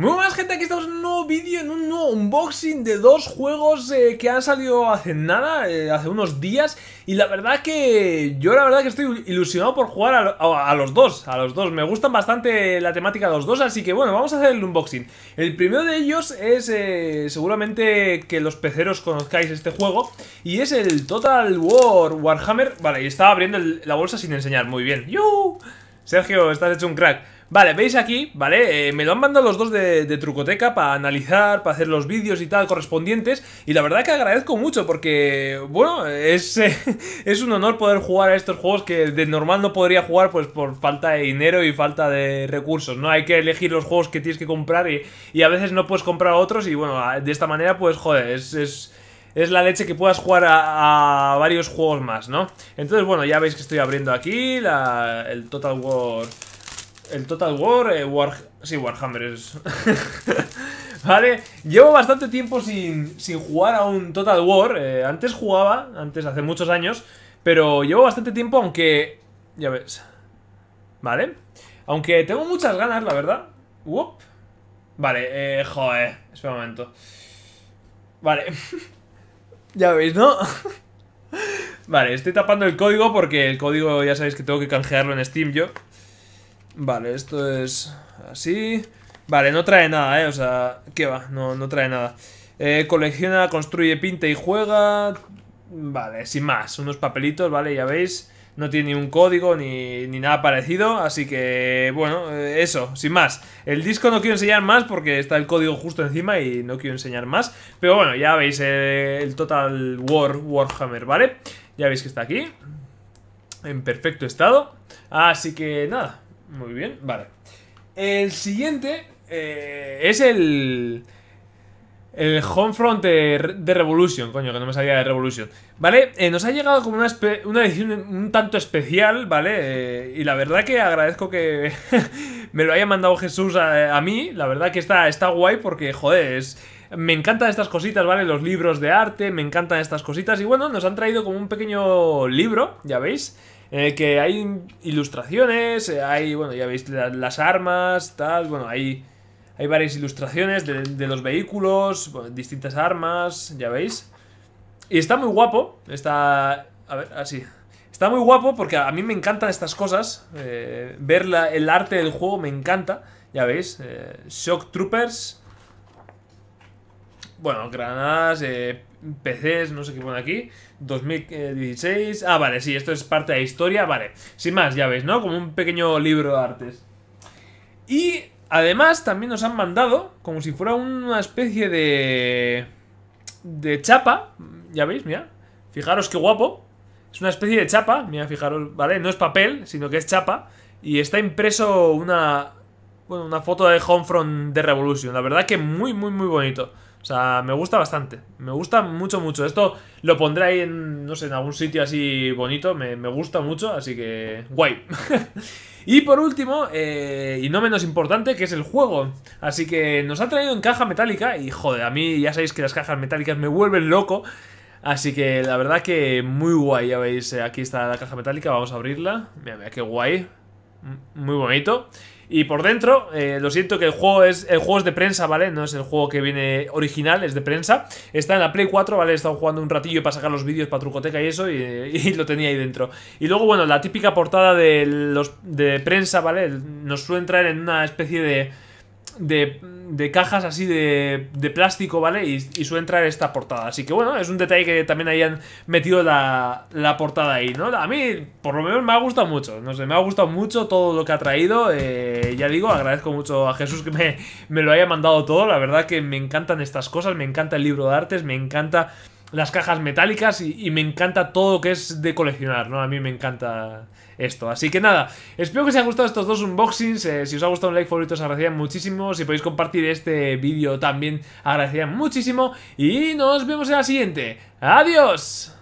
Muy buenas gente, aquí estamos en un nuevo vídeo, en un nuevo unboxing de dos juegos eh, que han salido hace nada, eh, hace unos días Y la verdad que yo la verdad que estoy ilusionado por jugar a, los dos, a los dos Me gustan bastante la temática de los dos, así que bueno, vamos a hacer el unboxing El primero de ellos es eh, seguramente que los peceros conozcáis este juego Y es el Total War Warhammer, vale, y estaba abriendo la bolsa sin enseñar, muy bien yo Sergio, estás hecho un crack Vale, veis aquí, ¿vale? Eh, me lo han mandado los dos de, Trucoteca para analizar, para hacer los vídeos y tal correspondientes. Y la verdad que agradezco mucho porque, bueno, es, es un honor poder jugar a estos juegos que de normal no podría jugar pues por falta de dinero y falta de recursos, ¿no? Hay que elegir los juegos que tienes que comprar y, y a veces no puedes comprar otros y, bueno, de esta manera pues, joder, es, es es la leche que puedas jugar a, varios juegos más, ¿no? Entonces, bueno, ya veis que estoy abriendo aquí el Total War el Total War, eh, War... Sí, Warhammer es... ¿Vale? Llevo bastante tiempo sin, sin jugar a un Total War. Eh, antes jugaba, antes hace muchos años, pero llevo bastante tiempo, aunque... Ya ves. ¿Vale? Aunque tengo muchas ganas, la verdad. Vale, eh, joder. Espera un momento. Vale. ya veis, ¿no? vale, estoy tapando el código porque el código ya sabéis que tengo que canjearlo en Steam yo. Vale, esto es así. Vale, no trae nada, ¿eh? O sea, ¿qué va? No, no trae nada. Eh, colecciona, construye, pinta y juega. Vale, sin más. Unos papelitos, ¿vale? Ya veis. No tiene ni un código ni, nada parecido. Así que, bueno, eh, eso, sin más. El disco no quiero enseñar más porque está el código justo encima y no quiero enseñar más. Pero bueno, ya veis eh, el Total War Warhammer, ¿vale? Ya veis que está aquí. En perfecto estado. Así que nada. Muy bien, vale. El siguiente eh, es el. El Homefront de, de, Revolution, coño, que no me salía de Revolution. ¿Vale? Eh, nos ha llegado como una, edición un tanto especial, ¿vale? Eh, y la verdad que agradezco que me lo haya mandado Jesús a, mí. La verdad que está, está guay porque, joder, me encantan estas cositas, ¿vale? Los libros de arte, me encantan estas cositas. Y bueno, nos han traído como un pequeño libro, ya veis el eh, que hay ilustraciones, eh, hay, bueno, ya veis las armas, tal, bueno, hay, hay varias ilustraciones de, los vehículos, distintas armas, ya veis. Y está muy guapo, está, a ver, así, Está muy guapo porque a mí me encantan estas cosas. Eh, ver el arte del juego me encanta. Ya veis. Shock Troopers. Bueno, granadas, eh, PCs, no sé qué pone aquí, 2016, ah, vale, sí, esto es parte de la historia, vale, sin más, ya veis, ¿no? Como un pequeño libro de artes. Y además también nos han mandado, como si fuera una especie de... de chapa, ya veis, mira, fijaros qué guapo, es una especie de chapa, mira, fijaros, ¿vale? No es papel, sino que es chapa, y está impreso una... Bueno, una foto de Homefront de Revolution. La verdad que muy, muy, muy bonito. O sea, me gusta bastante. Me gusta mucho, mucho. Esto lo pondré ahí en, no sé, en algún sitio así bonito. Me, gusta mucho, así que guay. y por último, eh, y no menos importante, que es el juego. Así que nos ha traído en caja metálica. Y joder, a mí ya sabéis que las cajas metálicas me vuelven loco. Así que la verdad que muy guay, ya veis, eh, aquí está la caja metálica, vamos a abrirla. Mira, mira, qué guay muy bonito. Y por dentro, eh, lo siento que el juego es el juego de prensa, ¿vale? No es el juego que viene original, es de prensa. Está en la Play 4, ¿vale? He estado jugando un ratillo para sacar los vídeos para Trucoteca y eso, y, lo tenía ahí dentro. Y luego, bueno, la típica portada de, los, de prensa, ¿vale? Nos suele entrar en una especie de de, de cajas así de, de plástico, ¿vale? Y, suele entrar esta portada. Así que bueno, es un detalle que también hayan metido la, la, portada ahí, ¿no? A mí, por lo menos, me ha gustado mucho. No sé, me ha gustado mucho todo lo que ha traído. Eh, ya digo, agradezco mucho a Jesús que me, me lo haya mandado todo. La verdad que me encantan estas cosas, me encanta el libro de artes, me encanta las cajas metálicas y, me encanta todo lo que es de coleccionar, ¿no? A mí me encanta esto. Así que nada, espero que os hayan gustado estos dos unboxings. Eh, si os ha gustado un like favorito os agradecería muchísimo. Si podéis compartir este vídeo también agradecería muchísimo. Y nos vemos en la siguiente. ¡Adiós!